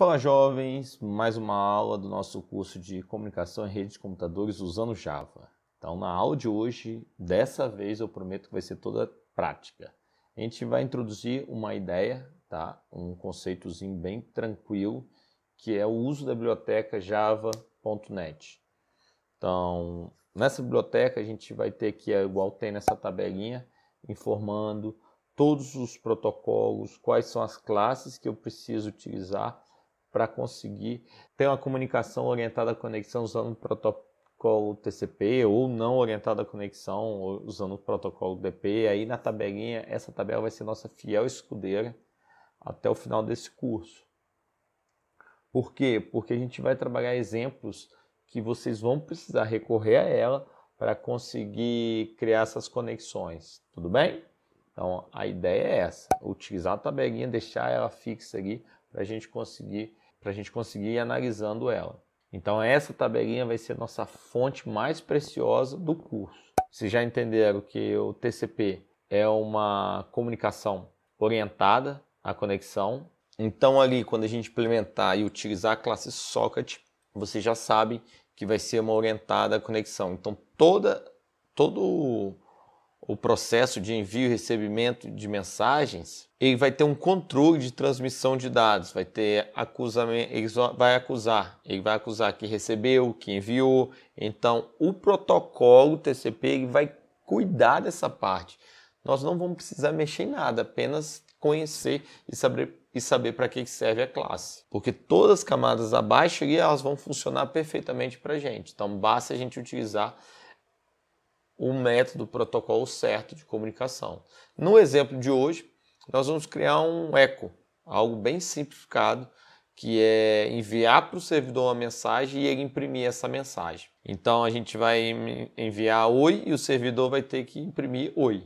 Fala jovens, mais uma aula do nosso curso de comunicação em redes de computadores usando Java. Então, na aula de hoje, dessa vez eu prometo que vai ser toda prática. A gente vai introduzir uma ideia, tá? Um conceitozinho bem tranquilo, que é o uso da biblioteca java.net. Então, nessa biblioteca a gente vai ter que é igual tem nessa tabelinha, informando todos os protocolos, quais são as classes que eu preciso utilizar para conseguir ter uma comunicação orientada à conexão usando o protocolo TCP ou não orientada à conexão usando o protocolo DP. Aí na tabelinha, essa tabela vai ser nossa fiel escudeira até o final desse curso. Por quê? Porque a gente vai trabalhar exemplos que vocês vão precisar recorrer a ela para conseguir criar essas conexões, tudo bem? Então a ideia é essa, utilizar a tabelinha, deixar ela fixa ali para a gente conseguir para a gente conseguir ir analisando ela. Então essa tabelinha vai ser a nossa fonte mais preciosa do curso. Vocês já entenderam que o TCP é uma comunicação orientada à conexão. Então ali, quando a gente implementar e utilizar a classe Socket, você já sabe que vai ser uma orientada à conexão. Então toda todo o processo de envio e recebimento de mensagens, ele vai ter um controle de transmissão de dados, vai ter acusamento, ele vai acusar, ele vai acusar que recebeu, que enviou. Então, o protocolo TCP ele vai cuidar dessa parte. Nós não vamos precisar mexer em nada, apenas conhecer e saber e saber para que serve a classe, porque todas as camadas abaixo ali, elas vão funcionar perfeitamente para gente. Então, basta a gente utilizar o método, o protocolo certo de comunicação. No exemplo de hoje, nós vamos criar um eco, algo bem simplificado, que é enviar para o servidor uma mensagem e ele imprimir essa mensagem. Então a gente vai enviar oi e o servidor vai ter que imprimir oi.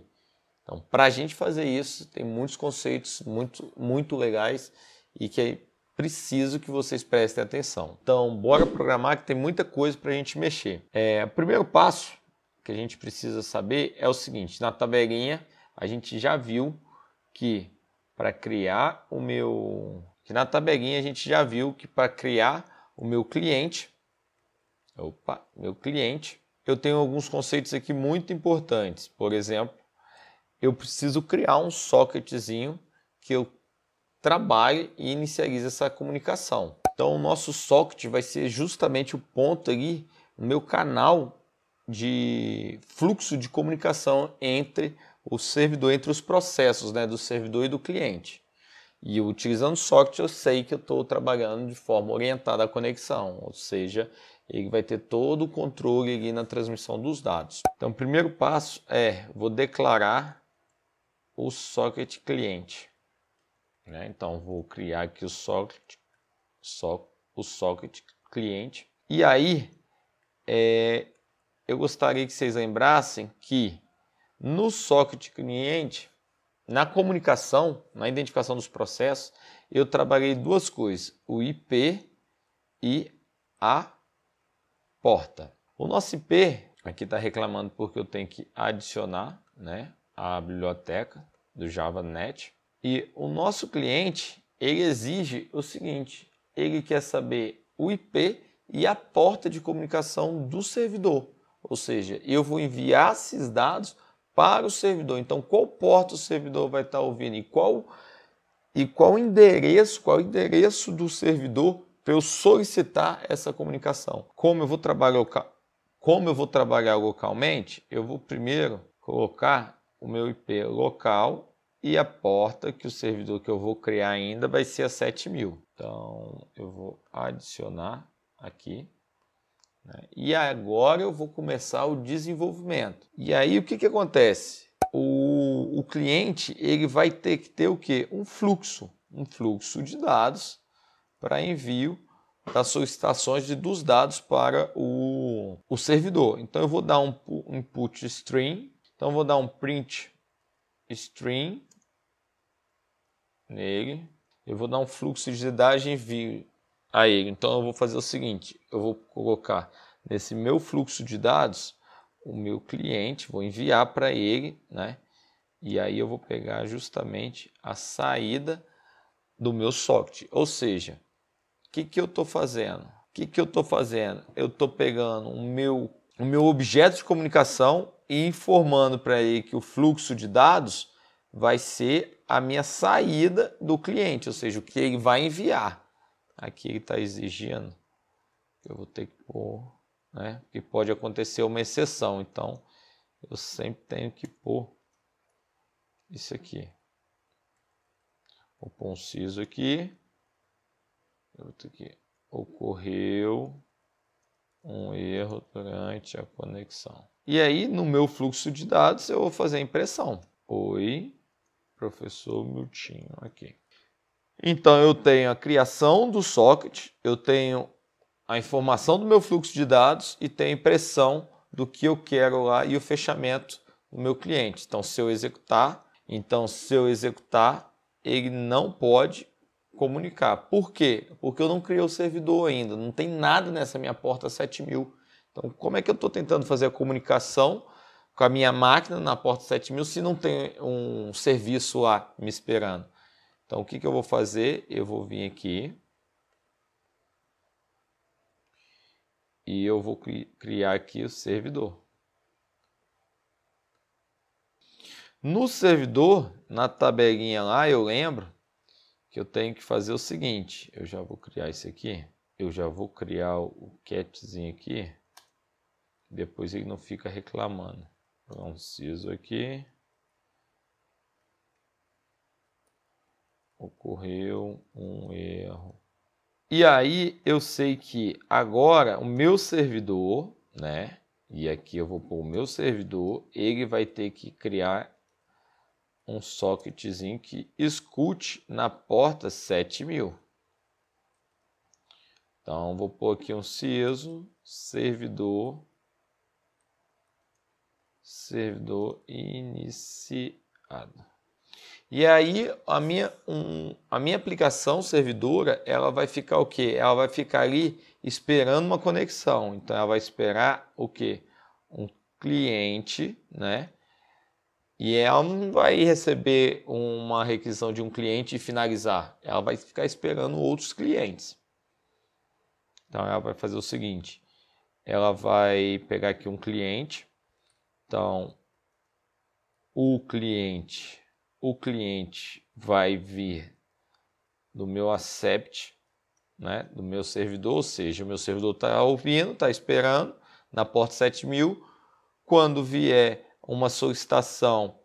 Então, para a gente fazer isso, tem muitos conceitos muito, muito legais e que é preciso que vocês prestem atenção. Então, bora programar que tem muita coisa para a gente mexer. É, primeiro passo que a gente precisa saber é o seguinte: na tabelinha a gente já viu que para criar o meu. Que na tabelinha a gente já viu que para criar o meu cliente. Opa, meu cliente. Eu tenho alguns conceitos aqui muito importantes. Por exemplo, eu preciso criar um socketzinho que eu trabalhe e inicialize essa comunicação. Então, o nosso socket vai ser justamente o ponto ali, o meu canal de fluxo de comunicação entre o servidor, entre os processos né, do servidor e do cliente. E utilizando o socket, eu sei que eu estou trabalhando de forma orientada à conexão, ou seja, ele vai ter todo o controle ali na transmissão dos dados. Então, o primeiro passo é, vou declarar o socket cliente. Né? Então, vou criar aqui o socket, so, o socket cliente. E aí, é, eu gostaria que vocês lembrassem que no socket cliente, na comunicação, na identificação dos processos, eu trabalhei duas coisas, o IP e a porta. O nosso IP, aqui está reclamando porque eu tenho que adicionar né, a biblioteca do JavaNet. E o nosso cliente, ele exige o seguinte, ele quer saber o IP e a porta de comunicação do servidor. Ou seja, eu vou enviar esses dados para o servidor. Então, qual porta o servidor vai estar ouvindo e qual e qual endereço, qual endereço do servidor para eu solicitar essa comunicação? Como eu vou trabalhar como eu vou trabalhar localmente? Eu vou primeiro colocar o meu IP local e a porta que o servidor que eu vou criar ainda vai ser a 7000. Então, eu vou adicionar aqui né? E agora eu vou começar o desenvolvimento. E aí o que, que acontece? O, o cliente ele vai ter que ter o que? Um fluxo, um fluxo de dados para envio das solicitações de, dos dados para o, o servidor. Então eu vou dar um input string, então eu vou dar um print string nele, eu vou dar um fluxo de dados de envio aí. Então eu vou fazer o seguinte, eu vou colocar nesse meu fluxo de dados o meu cliente, vou enviar para ele, né? E aí eu vou pegar justamente a saída do meu socket. Ou seja, o que, que eu estou fazendo? O que, que eu estou fazendo? Eu estou pegando o meu, o meu objeto de comunicação e informando para ele que o fluxo de dados vai ser a minha saída do cliente, ou seja, o que ele vai enviar. Aqui está exigindo. Eu vou ter que pôr, né? Que pode acontecer uma exceção. Então, eu sempre tenho que pôr isso aqui. Vou pôr um aqui. Eu vou ter que ocorreu um erro durante a conexão. E aí, no meu fluxo de dados, eu vou fazer a impressão. Oi, professor Miltinho aqui. Então eu tenho a criação do socket, eu tenho a informação do meu fluxo de dados e tenho a impressão do que eu quero lá e o fechamento do meu cliente. Então se eu executar, então se eu executar, ele não pode comunicar. Por quê? Porque eu não criei o servidor ainda, não tem nada nessa minha porta 7000. Então como é que eu estou tentando fazer a comunicação com a minha máquina na porta 7000 se não tem um serviço lá me esperando? Então, o que, que eu vou fazer? Eu vou vir aqui e eu vou criar aqui o servidor. No servidor, na tabelinha lá, eu lembro que eu tenho que fazer o seguinte. Eu já vou criar isso aqui. Eu já vou criar o catzinho aqui. Depois ele não fica reclamando. Vou pegar um siso aqui. Ocorreu um erro. E aí eu sei que agora o meu servidor, né? E aqui eu vou pôr o meu servidor, ele vai ter que criar um socketzinho que escute na porta 7000. Então vou pôr aqui um CISO, servidor, servidor iniciado. E aí a minha, um, a minha aplicação servidora, ela vai ficar o quê? Ela vai ficar ali esperando uma conexão. Então ela vai esperar o quê? Um cliente, né? E ela não vai receber uma requisição de um cliente e finalizar. Ela vai ficar esperando outros clientes. Então ela vai fazer o seguinte: ela vai pegar aqui um cliente. Então o cliente o cliente vai vir do meu accept, né, do meu servidor, ou seja, o meu servidor está ouvindo, está esperando na porta 7000. Quando vier uma solicitação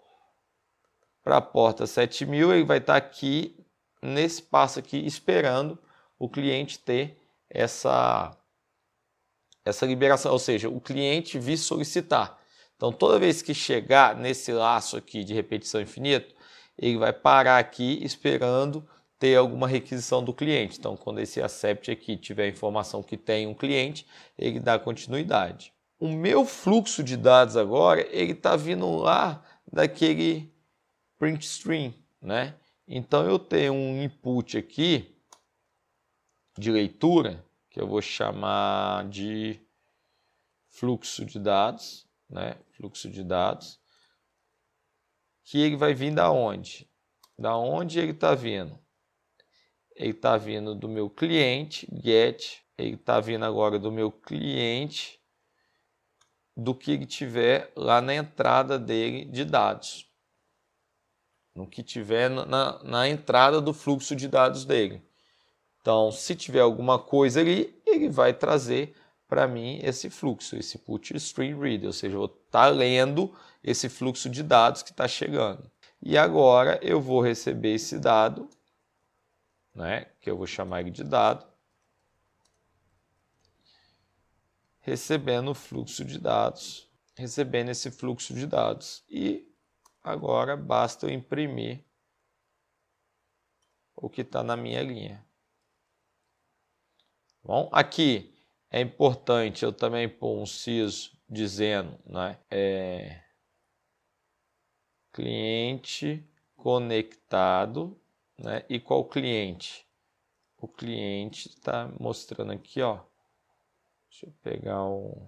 para a porta 7000, ele vai estar tá aqui nesse passo aqui esperando o cliente ter essa essa liberação, ou seja, o cliente vir solicitar. Então, toda vez que chegar nesse laço aqui de repetição infinita, ele vai parar aqui esperando ter alguma requisição do cliente. Então, quando esse accept aqui tiver a informação que tem um cliente, ele dá continuidade. O meu fluxo de dados agora, ele está vindo lá daquele print stream, né? Então, eu tenho um input aqui de leitura, que eu vou chamar de fluxo de dados, né? Fluxo de dados que ele vai vir da onde? Da onde ele está vindo? Ele está vindo do meu cliente, get. Ele está vindo agora do meu cliente, do que ele tiver lá na entrada dele de dados. No que tiver na, na entrada do fluxo de dados dele. Então, se tiver alguma coisa ali, ele vai trazer para mim esse fluxo, esse put string reader, ou seja, eu vou estar tá lendo esse fluxo de dados que está chegando. E agora eu vou receber esse dado, né, que eu vou chamar de dado, recebendo o fluxo de dados, recebendo esse fluxo de dados. E agora basta eu imprimir o que está na minha linha. Bom, aqui é importante eu também pôr um siso dizendo, né, é, cliente conectado, né? E qual cliente? O cliente está mostrando aqui, ó. Deixa eu pegar o,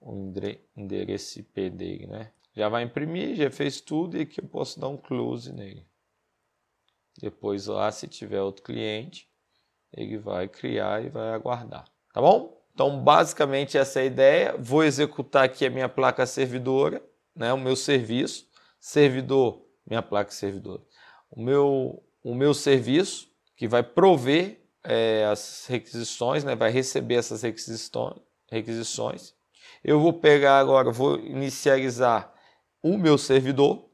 o endereço IP dele, né? Já vai imprimir, já fez tudo e aqui eu posso dar um close nele. Depois lá, se tiver outro cliente, ele vai criar e vai aguardar, tá bom? Então, basicamente essa é a ideia. Vou executar aqui a minha placa servidora né, o meu serviço, servidor, minha placa servidor, o meu, o meu serviço que vai prover é, as requisições, né, vai receber essas requisições. Eu vou pegar agora, vou inicializar o meu servidor,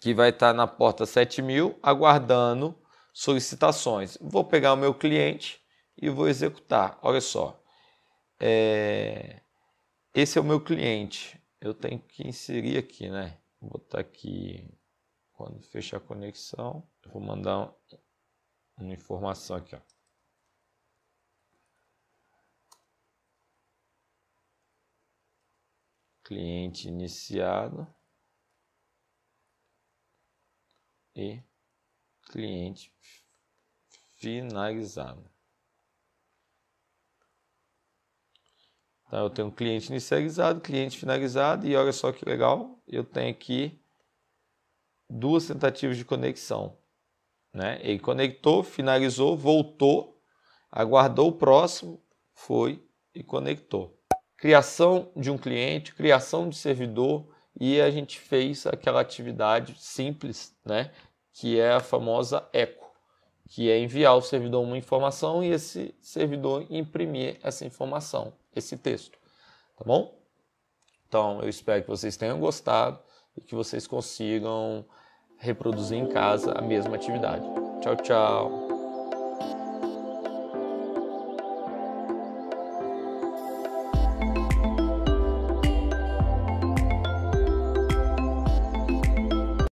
que vai estar tá na porta 7000, aguardando solicitações. Vou pegar o meu cliente e vou executar. Olha só. É... Esse é o meu cliente eu tenho que inserir aqui, né? Vou botar aqui, quando fechar a conexão, eu vou mandar uma informação aqui, ó. Cliente iniciado e cliente finalizado. Tá? Eu tenho um cliente inicializado, cliente finalizado e olha só que legal, eu tenho aqui duas tentativas de conexão. Né? Ele conectou, finalizou, voltou, aguardou o próximo, foi e conectou. Criação de um cliente, criação de servidor e a gente fez aquela atividade simples, né? que é a famosa eco que é enviar ao servidor uma informação e esse servidor imprimir essa informação, esse texto, tá bom? Então, eu espero que vocês tenham gostado e que vocês consigam reproduzir em casa a mesma atividade. Tchau, tchau!